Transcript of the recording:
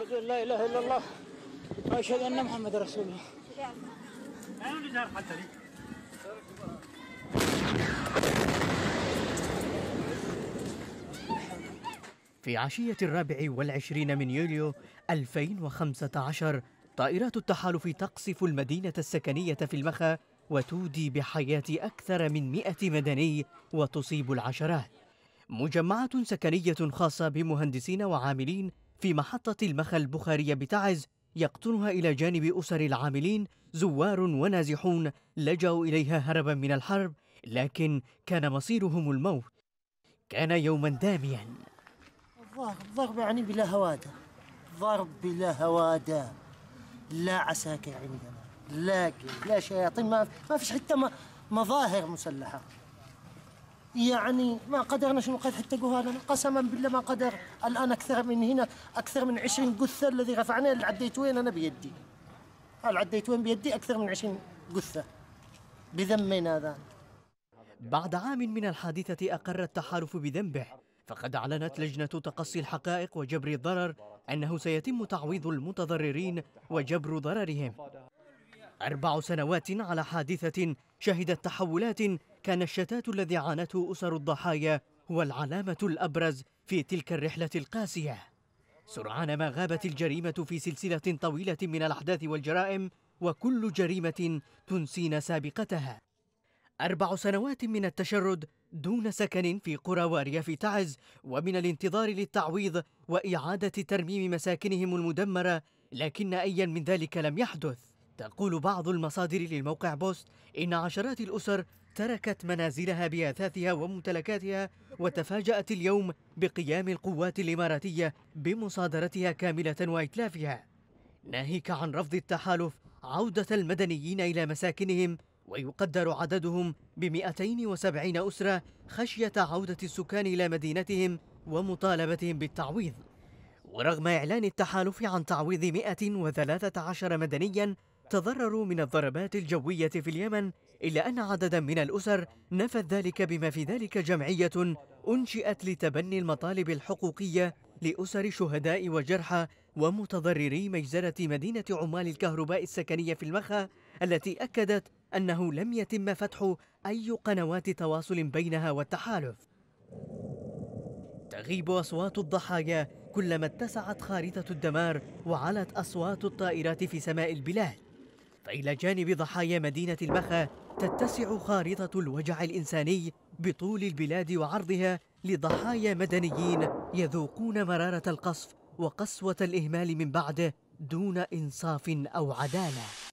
أشهد أن لا إله إلا الله وأشهد أن محمد رسول الله في عشية الرابع والعشرين من يوليو 2015 طائرات التحالف تقصف المدينة السكنية في المخا وتودي بحياة أكثر من مئة مدني وتصيب العشرات مجمعة سكنية خاصة بمهندسين وعاملين في محطة المخا البخارية بتعز يقطنها إلى جانب أسر العاملين زوار ونازحون لجأوا إليها هربا من الحرب لكن كان مصيرهم الموت كان يوما داميا الضرب يعني بلا هوادة ضرب بلا هوادة لا عساكر عندنا لا لا شياطين ما, ما فيش حتى مظاهر مسلحة يعني ما قدرنا شنو قد حتى قهالنا قسما بالله ما قدر الان اكثر من هنا اكثر من 20 قثه الذي رفعناه عديت وين انا بيدي عديت وين بيدي اكثر من 20 قثه بذمنا هذا بعد عام من الحادثه اقر التحالف بذنبه فقد اعلنت لجنه تقصي الحقائق وجبر الضرر انه سيتم تعويض المتضررين وجبر ضررهم أربع سنوات على حادثة شهدت تحولات كان الشتات الذي عانته أسر الضحايا هو العلامة الأبرز في تلك الرحلة القاسية سرعان ما غابت الجريمة في سلسلة طويلة من الأحداث والجرائم وكل جريمة تنسينا سابقتها أربع سنوات من التشرد دون سكن في قرى وارياف تعز ومن الانتظار للتعويض وإعادة ترميم مساكنهم المدمرة لكن أيا من ذلك لم يحدث تقول بعض المصادر للموقع بوست إن عشرات الأسر تركت منازلها بأثاثها وممتلكاتها وتفاجأت اليوم بقيام القوات الإماراتية بمصادرتها كاملة وإتلافها ناهيك عن رفض التحالف عودة المدنيين إلى مساكنهم ويقدر عددهم ب 270 أسرة خشية عودة السكان إلى مدينتهم ومطالبتهم بالتعويض ورغم إعلان التحالف عن تعويض 113 مدنياً تضرروا من الضربات الجوية في اليمن إلا أن عددا من الأسر نفت ذلك بما في ذلك جمعية أنشئت لتبني المطالب الحقوقية لأسر شهداء وجرحى ومتضرري مجزرة مدينة عمال الكهرباء السكنية في المخا التي أكدت أنه لم يتم فتح أي قنوات تواصل بينها والتحالف تغيب أصوات الضحايا كلما اتسعت خارطة الدمار وعلت أصوات الطائرات في سماء البلاد فإلى جانب ضحايا مدينة البخا تتسع خارطة الوجع الإنساني بطول البلاد وعرضها لضحايا مدنيين يذوقون مرارة القصف وقسوة الإهمال من بعده دون إنصاف أو عدالة